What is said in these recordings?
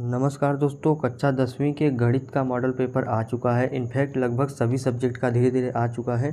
नमस्कार दोस्तों कक्षा दसवीं के गणित का मॉडल पेपर आ चुका है इनफैक्ट लगभग सभी सब्जेक्ट का धीरे धीरे आ चुका है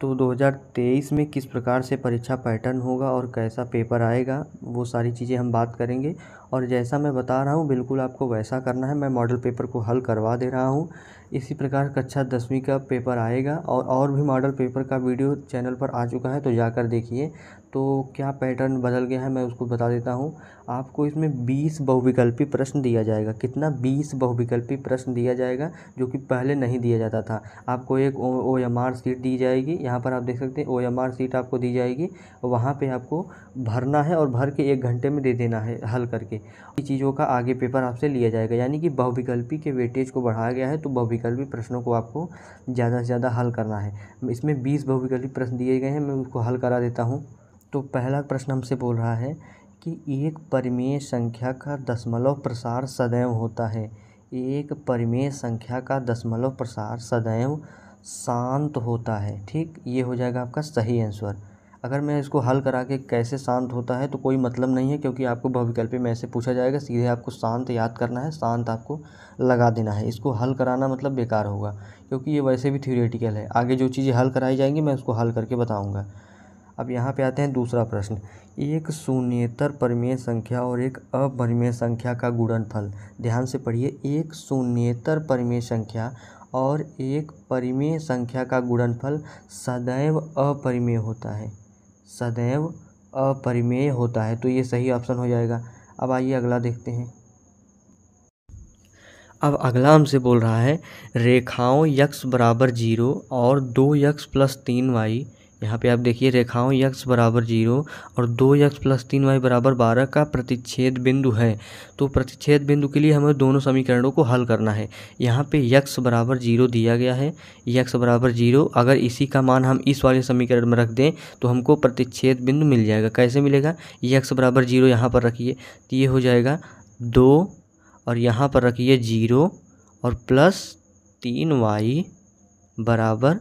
तो 2023 में किस प्रकार से परीक्षा पैटर्न होगा और कैसा पेपर आएगा वो सारी चीज़ें हम बात करेंगे और जैसा मैं बता रहा हूँ बिल्कुल आपको वैसा करना है मैं मॉडल पेपर को हल करवा दे रहा हूँ इसी प्रकार कक्षा दसवीं का पेपर आएगा और और भी मॉडल पेपर का वीडियो चैनल पर आ चुका है तो जाकर देखिए तो क्या पैटर्न बदल गया है मैं उसको बता देता हूँ आपको इसमें 20 बहुविकल्पी प्रश्न दिया जाएगा कितना 20 बहुविकल्पी प्रश्न दिया जाएगा जो कि पहले नहीं दिया जाता था आपको एक ओ एम आर सीट दी जाएगी यहाँ पर आप देख सकते हैं ओ एम आर सीट आपको दी जाएगी वहाँ पर आपको भरना है और भर के एक घंटे में दे देना है हल करके चीज़ों का आगे पेपर आपसे लिया जाएगा यानी कि बहुविकल्पी के वेटेज को बढ़ाया गया है तो बहुविक बहुविकल्पी प्रश्नों को आपको ज़्यादा से ज़्यादा हल करना है इसमें बीस बहुविकल्पी प्रश्न दिए गए हैं मैं उसको हल करा देता हूँ तो पहला प्रश्न हमसे बोल रहा है कि एक परिमेय संख्या का दशमलव प्रसार सदैव होता है एक परिमेय संख्या का दशमलव प्रसार सदैव शांत होता है ठीक ये हो जाएगा आपका सही आंसर अगर मैं इसको हल करा के कैसे शांत होता है तो कोई मतलब नहीं है क्योंकि आपको बहुविकल्पी में ऐसे पूछा जाएगा सीधे आपको शांत याद करना है शांत आपको लगा देना है इसको हल कराना मतलब बेकार होगा क्योंकि ये वैसे भी थ्योरेटिकल है आगे जो चीज़ें हल कराई जाएंगी मैं उसको हल करके बताऊँगा अब यहाँ पे आते हैं दूसरा प्रश्न एक शून्यतर परिमेय संख्या और एक अपरिमेय संख्या का गुणनफल ध्यान से पढ़िए एक शून्यतर परिमेय संख्या और एक परिमेय संख्या का गुणनफल सदैव अपरिमेय होता है सदैव अपरिमेय होता है तो ये सही ऑप्शन हो जाएगा अब आइए अगला देखते हैं अब अगला हमसे बोल रहा है रेखाओं यक्स बराबर जीरो और दो यक्स प्लस तीन वाई यहाँ पे आप देखिए रेखाओं यक्स बराबर जीरो और दो यक्स प्लस तीन वाई बराबर बारह का प्रतिच्छेद बिंदु है तो प्रतिच्छेद बिंदु के लिए हमें दोनों समीकरणों को हल करना है यहाँ पे यक्स बराबर जीरो दिया गया है यक्स बराबर जीरो अगर इसी का मान हम इस वाले समीकरण में रख दें तो हमको प्रतिच्छेद बिंदु मिल जाएगा कैसे मिलेगा यक्स बराबर जीरो यहाँ पर रखिए तो ये हो जाएगा दो और यहाँ पर रखिए जीरो और प्लस तीन वाई बराबर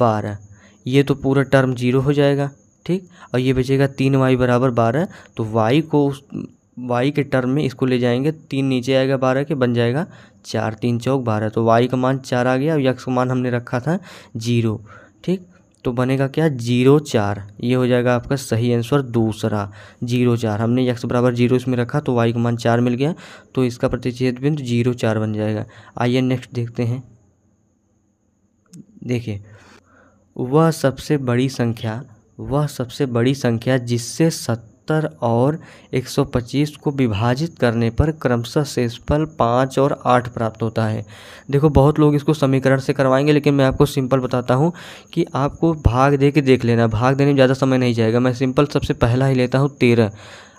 बारह ये तो पूरा टर्म जीरो हो जाएगा ठीक और ये बचेगा तीन वाई बराबर बारह तो वाई को उस वाई के टर्म में इसको ले जाएंगे तीन नीचे आएगा बारह के बन जाएगा चार तीन चौक बारह तो वाई का मान चार आ गया और यक्स का मान हमने रखा था जीरो ठीक तो बनेगा क्या जीरो चार ये हो जाएगा आपका सही आंसर दूसरा जीरो चार हमने यक्स बराबर जीरो इसमें रखा तो वाई का मान चार मिल गया तो इसका प्रतिच्छेद बिंदु जीरो चार बन जाएगा आइए नेक्स्ट देखते हैं देखिए वह सबसे बड़ी संख्या वह सबसे बड़ी संख्या जिससे सत्तर और एक सौ पच्चीस को विभाजित करने पर क्रमशः शेषफल पाँच और आठ प्राप्त होता है देखो बहुत लोग इसको समीकरण से करवाएंगे लेकिन मैं आपको सिंपल बताता हूँ कि आपको भाग दे के देख लेना भाग देने में ज़्यादा समय नहीं जाएगा मैं सिंपल सबसे पहला ही लेता हूँ तेरह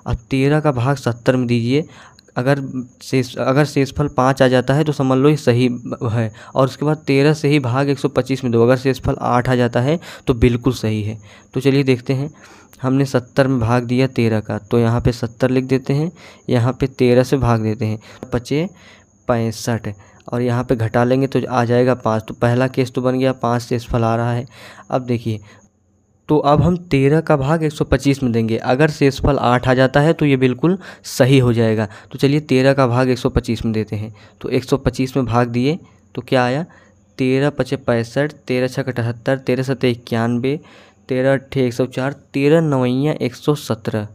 अब तेरह का भाग सत्तर में दीजिए अगर शेष अगर शेषफल पाँच आ जाता है तो समझ लो ये सही है और उसके बाद तेरह से ही भाग एक सौ पच्चीस में दो अगर शेषफल आठ आ जाता है तो बिल्कुल सही है तो चलिए देखते हैं हमने सत्तर में भाग दिया तेरह का तो यहाँ पे सत्तर लिख देते हैं यहाँ पे तेरह से भाग देते हैं पचे पैंसठ और यहाँ पे घटा लेंगे तो आ जाएगा पाँच तो पहला केस तो बन गया पाँच फल आ रहा है अब देखिए तो अब हम तेरह का भाग एक सौ पच्चीस में देंगे अगर शेषफल आठ आ जाता है तो ये बिल्कुल सही हो जाएगा तो चलिए तेरह का भाग एक सौ पच्चीस में देते हैं तो एक सौ पच्चीस में भाग दिए तो क्या आया तेरह पचे पैंसठ तेरह छः अठहत्तर तेरह सतः इक्यानवे तेरह अट्ठे एक सौ चार तेरह नवैया एक सौ सत्रह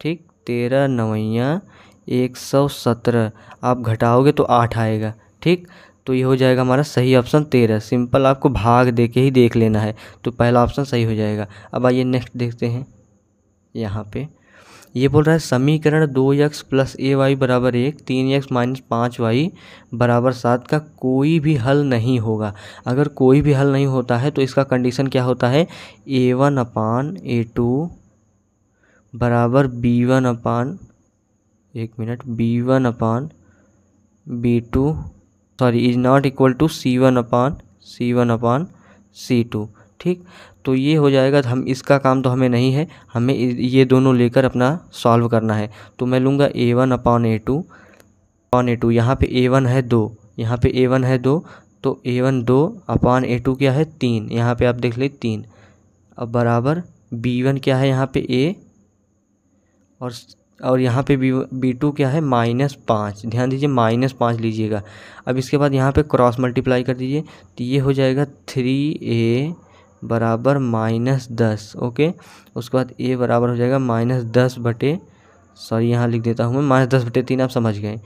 ठीक तेरह नवैया एक सौ सत्रह आप घटाओगे तो आठ आएगा ठीक तो ये हो जाएगा हमारा सही ऑप्शन तेरह सिंपल आपको भाग दे के ही देख लेना है तो पहला ऑप्शन सही हो जाएगा अब आइए नेक्स्ट देखते हैं यहाँ पे ये बोल रहा है समीकरण दो एक्स प्लस ए वाई बराबर एक तीन एक्स माइनस पाँच वाई बराबर सात का कोई भी हल नहीं होगा अगर कोई भी हल नहीं होता है तो इसका कंडीशन क्या होता है A one upon A two बराबर बी वन अपान एक मिनट B one upon B two sorry is not equal to C one upon C one upon C two ठीक तो ये हो जाएगा हम इसका काम तो हमें नहीं है हमें ये दोनों लेकर अपना सॉल्व करना है तो मैं लूँगा A one upon A two upon A two यहाँ पर ए वन है दो यहाँ पे ए वन है दो तो ए वन दो अपान ए टू क्या है तीन यहाँ पे आप देख ले तीन अब बराबर बी वन क्या है यहाँ पे ए और और यहाँ पे बी बी टू क्या है माइनस पाँच ध्यान दीजिए माइनस पाँच लीजिएगा अब इसके बाद यहाँ पे क्रॉस मल्टीप्लाई कर दीजिए तो ये हो जाएगा थ्री ए बराबर माइनस दस ओके उसके बाद ए बराबर हो जाएगा माइनस दस बटे सॉरी यहाँ लिख देता हूँ मैं माइनस दस बटे तीन आप समझ गए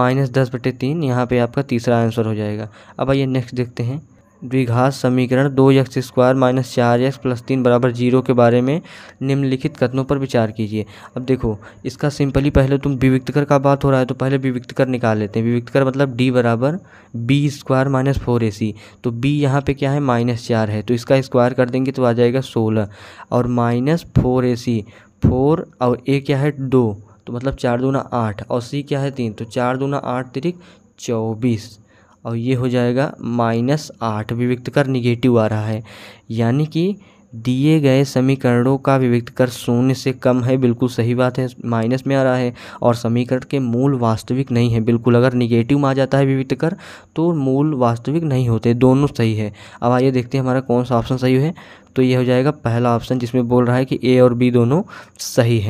माइनस दस बटे तीन यहाँ पर आपका तीसरा आंसर हो जाएगा अब आइए नेक्स्ट देखते हैं द्विघात समीकरण दो यक्स स्क्वायर माइनस चार यक्स प्लस तीन बराबर जीरो के बारे में निम्नलिखित कथनों पर विचार कीजिए अब देखो इसका सिंपली पहले तुम कर का बात हो रहा है तो पहले विविक्त कर निकाल लेते हैं विविक्तकर मतलब डी बराबर B square minus four A C तो बी यहाँ पे क्या है माइनस चार है तो इसका स्क्वायर कर देंगे तो आ जाएगा सोलह और minus four A C four और ए क्या है दो तो मतलब चार दूना आठ और सी क्या है तीन तो चार दूना आठ तिरिक चौबीस और ये हो जाएगा माइनस आठ कर निगेटिव आ रहा है यानी कि दिए गए समीकरणों का कर शून्य से कम है बिल्कुल सही बात है माइनस में आ रहा है और समीकरण के मूल वास्तविक नहीं है बिल्कुल अगर निगेटिव में आ जाता है कर तो मूल वास्तविक नहीं होते दोनों सही है अब आइए देखते हैं हमारा कौन सा ऑप्शन सही है तो ये हो जाएगा पहला ऑप्शन जिसमें बोल रहा है कि ए और बी दोनों सही है